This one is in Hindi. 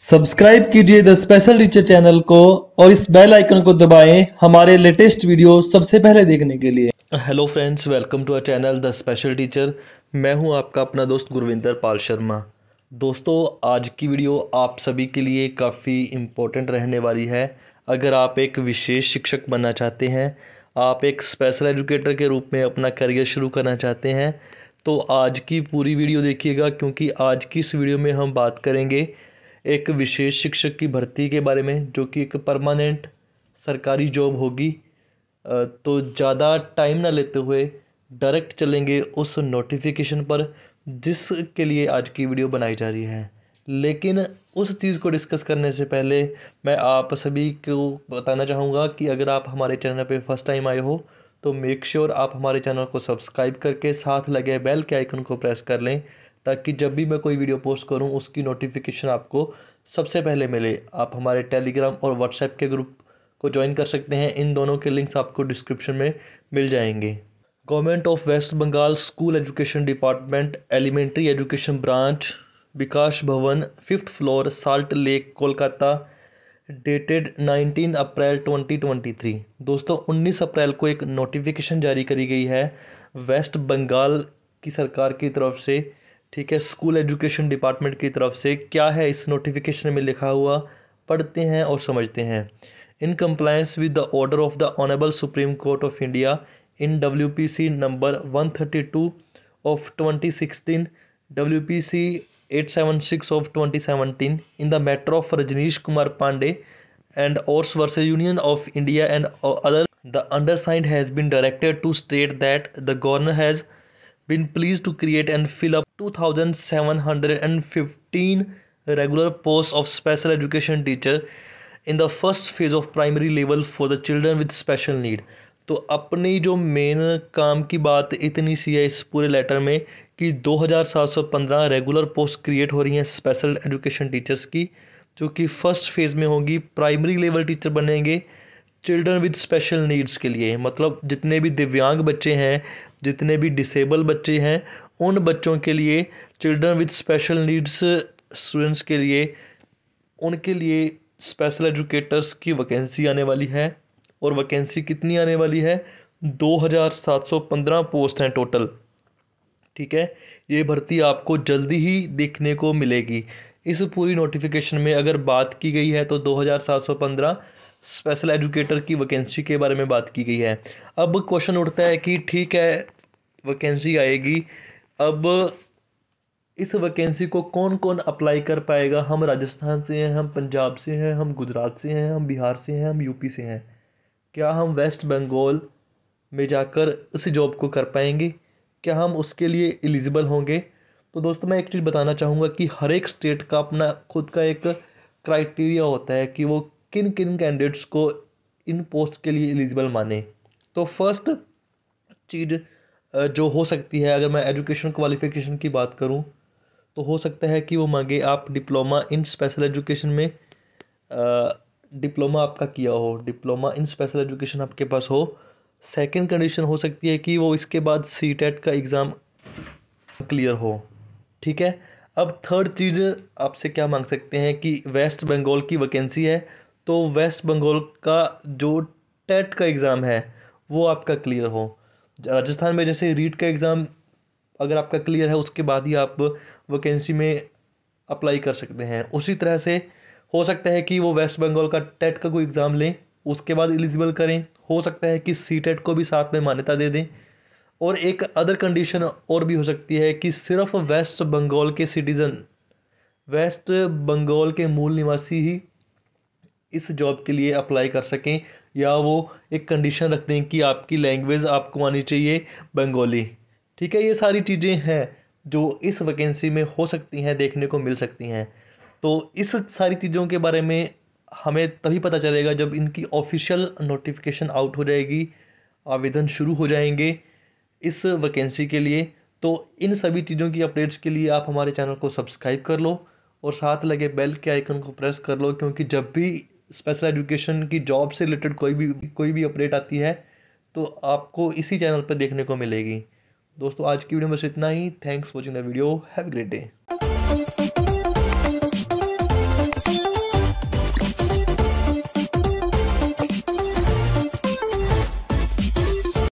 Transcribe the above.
सब्सक्राइब कीजिए द स्पेशल टीचर चैनल को और इस बेल आइकन को दबाएं हमारे लेटेस्ट वीडियो सबसे पहले देखने के लिए hello friends welcome to our channel the special teacher मैं हूं आपका अपना दोस्त गुरविंदर पाल शर्मा दोस्तों आज की वीडियो आप सभी के लिए काफ़ी इम्पोर्टेंट रहने वाली है अगर आप एक विशेष शिक्षक बनना चाहते हैं आप एक स्पेशल एजुकेटर के रूप में अपना करियर शुरू करना चाहते हैं तो आज की पूरी वीडियो देखिएगा क्योंकि आज की इस वीडियो में हम बात करेंगे एक विशेष शिक्षक की भर्ती के बारे में जो कि एक परमानेंट सरकारी जॉब होगी तो ज़्यादा टाइम ना लेते हुए डायरेक्ट चलेंगे उस नोटिफिकेशन पर जिसके लिए आज की वीडियो बनाई जा रही है लेकिन उस चीज़ को डिस्कस करने से पहले मैं आप सभी को बताना चाहूँगा कि अगर आप हमारे चैनल पर फर्स्ट टाइम आए हो तो मेक श्योर sure आप हमारे चैनल को सब्सक्राइब करके साथ लगे बेल के आइकन को प्रेस कर लें ताकि जब भी मैं कोई वीडियो पोस्ट करूँ उसकी नोटिफिकेशन आपको सबसे पहले मिले आप हमारे टेलीग्राम और व्हाट्सएप के ग्रुप को ज्वाइन कर सकते हैं इन दोनों के लिंक्स आपको डिस्क्रिप्शन में मिल जाएंगे government of West Bengal school education department elementary education branch Vikas Bhavan fifth floor Salt Lake Kolkata dated 19 April 2023 दोस्तों 19 अप्रैल को एक नोटिफिकेशन जारी करी गई है वेस्ट बंगाल की सरकार की तरफ से ठीक है स्कूल एजुकेशन डिपार्टमेंट की तरफ से क्या है इस नोटिफिकेशन में लिखा हुआ पढ़ते हैं और समझते हैं in compliance with the order of the honourable supreme court of India in W P C number one thirty two of twenty sixteen W P C eight seven six of twenty seventeen in the matter of Rajnish Kumar Pandey and Ors versus union of India and other the undersigned has been directed to state that the governor has been pleased to create and fill 2715 regular posts of special education teacher in the first phase of primary level for the children with special need तो अपनी जो मेन काम की बात इतनी सी है इस पूरे लेटर में कि 2715 रेगुलर पोस्ट क्रिएट हो रही हैं स्पेशल एजुकेशन टीचर्स की जो कि फर्स्ट फेज़ में होगी प्राइमरी लेवल टीचर बनेंगे चिल्ड्रन विद स्पेशल नीड्स के लिए मतलब जितने भी दिव्यांग बच्चे हैं जितने भी डिसेबल बच्चे हैं उन बच्चों के लिए children with special needs students के लिए उनके लिए स्पेशल एजुकेटर्स की वैकेंसी आने वाली है और वैकेंसी कितनी आने वाली है 2715 पोस्ट हैं टोटल ठीक है ये भर्ती आपको जल्दी ही देखने को मिलेगी इस पूरी नोटिफिकेशन में अगर बात की गई है तो 2715 स्पेशल एजुकेटर की वैकेंसी के बारे में बात की गई है अब क्वेश्चन उठता है कि ठीक है वैकेंसी आएगी अब इस वैकेंसी को कौन कौन अप्लाई कर पाएगा हम राजस्थान से हैं हम पंजाब से हैं हम गुजरात से हैं हम बिहार से हैं हम यूपी से हैं क्या हम वेस्ट बंगाल में जाकर इस जॉब को कर पाएंगे क्या हम उसके लिए एलिजिबल होंगे तो दोस्तों मैं एक चीज़ बताना चाहूँगा कि हर एक स्टेट का अपना खुद का एक क्राइटेरिया होता है कि वो किन किन कैंडिडेट्स को इन पोस्ट के लिए एलिजिबल माने तो फर्स्ट चीज़ जो हो सकती है अगर मैं एजुकेशन क्वालिफिकेशन की बात करूँ तो हो सकता है कि वो मांगे आप डिप्लोमा इन स्पेशल एजुकेशन में डिप्लोमा आपका किया हो डिप्लोमा इन स्पेशल एजुकेशन आपके पास हो सेकंड कंडीशन हो सकती है कि वो इसके बाद सी टेट e का एग्ज़ाम क्लियर हो ठीक है अब थर्ड चीज़ आपसे क्या मांग सकते हैं कि वेस्ट बंगाल की वैकेंसी है तो वेस्ट बंगाल का जो टेट e का एग्ज़ाम है वो आपका क्लियर हो राजस्थान में जैसे रीट का एग्ज़ाम अगर आपका क्लियर है उसके बाद ही आप वैकेंसी में अप्लाई कर सकते हैं उसी तरह से हो सकता है कि वो वेस्ट बंगाल का टेट का कोई एग्ज़ाम लें उसके बाद एलिजिबल करें हो सकता है कि सी टेट को भी साथ में मान्यता दे दें और एक अदर कंडीशन और भी हो सकती है कि सिर्फ वेस्ट बंगाल के सिटीज़न वेस्ट बंगाल के मूल निवासी ही इस जॉब के लिए अप्लाई कर सकें या वो एक कंडीशन रखते हैं कि आपकी लैंग्वेज आपको आनी चाहिए बंगाली ठीक है ये सारी चीज़ें हैं जो इस वैकेंसी में हो सकती हैं देखने को मिल सकती हैं तो इस सारी चीज़ों के बारे में हमें तभी पता चलेगा जब इनकी ऑफिशियल नोटिफिकेशन आउट हो जाएगी आवेदन शुरू हो जाएंगे इस वैकेंसी के लिए तो इन सभी चीज़ों की अपडेट्स के लिए आप हमारे चैनल को सब्सक्राइब कर लो और साथ लगे बेल के आइकन को प्रेस कर लो क्योंकि जब भी स्पेशल एजुकेशन की जॉब से रिलेटेड कोई भी कोई भी अपडेट आती है तो आपको इसी चैनल पर देखने को मिलेगी दोस्तों आज की वीडियो में बस इतना ही thanks watching the video have great day